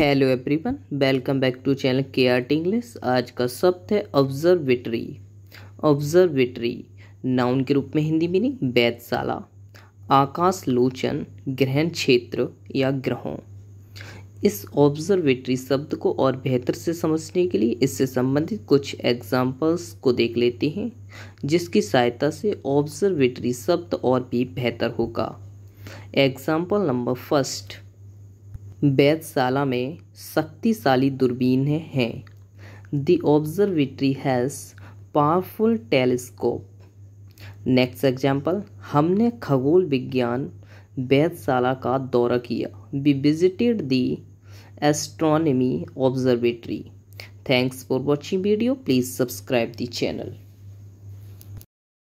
hello everyone welcome back to channel के art English आज का शब्द है ऑब्जर्वेटरी ऑब्जर्वेटरी नाउन के रूप में हिंदी मीनिंग बैदशाला आकाश लोचन ग्रहण क्षेत्र या ग्रहों इस ऑब्जर्वेटरी शब्द को और बेहतर से समझने के लिए इससे संबंधित कुछ एग्जाम्पल्स को देख लेते हैं जिसकी सहायता से ऑब्जर्वेटरी शब्द और भी बेहतर होगा एग्जाम्पल नंबर फर्स्ट बैधशाला में शक्तिशाली दूरबीन हैं the observatory has powerful telescope next example हमने खगोल विज्ञान बैधशाला का दौरा किया we visited the astronomy observatory thanks for watching video please subscribe the channel